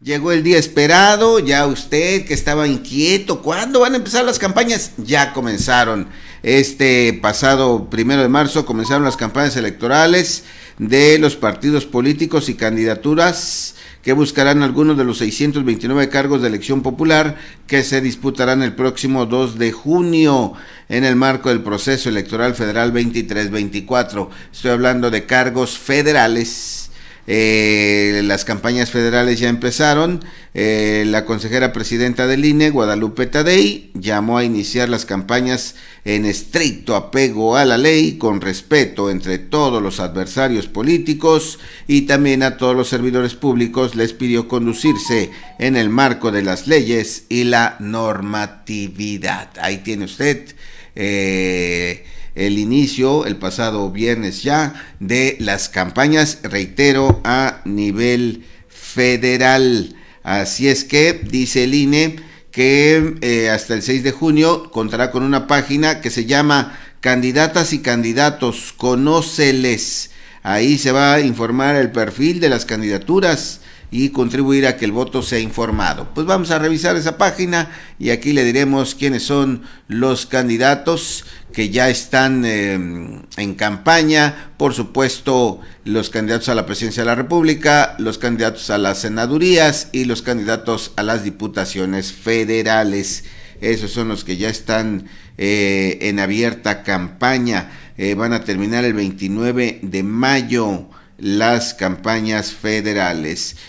Llegó el día esperado, ya usted que estaba inquieto, ¿cuándo van a empezar las campañas? Ya comenzaron. Este pasado primero de marzo comenzaron las campañas electorales de los partidos políticos y candidaturas que buscarán algunos de los 629 cargos de elección popular que se disputarán el próximo 2 de junio en el marco del proceso electoral federal 23-24. Estoy hablando de cargos federales eh, las campañas federales ya empezaron. Eh, la consejera presidenta del INE, Guadalupe Tadei, llamó a iniciar las campañas en estricto apego a la ley, con respeto entre todos los adversarios políticos y también a todos los servidores públicos. Les pidió conducirse en el marco de las leyes y la normatividad. Ahí tiene usted. Eh, el inicio el pasado viernes ya de las campañas, reitero, a nivel federal. Así es que, dice el INE, que eh, hasta el 6 de junio contará con una página que se llama Candidatas y Candidatos, Conóceles Ahí se va a informar el perfil de las candidaturas y contribuir a que el voto sea informado. Pues vamos a revisar esa página y aquí le diremos quiénes son los candidatos que ya están em, en campaña. Por supuesto, los candidatos a la presidencia de la República, los candidatos a las senadurías y los candidatos a las diputaciones federales esos son los que ya están eh, en abierta campaña. Eh, van a terminar el 29 de mayo las campañas federales.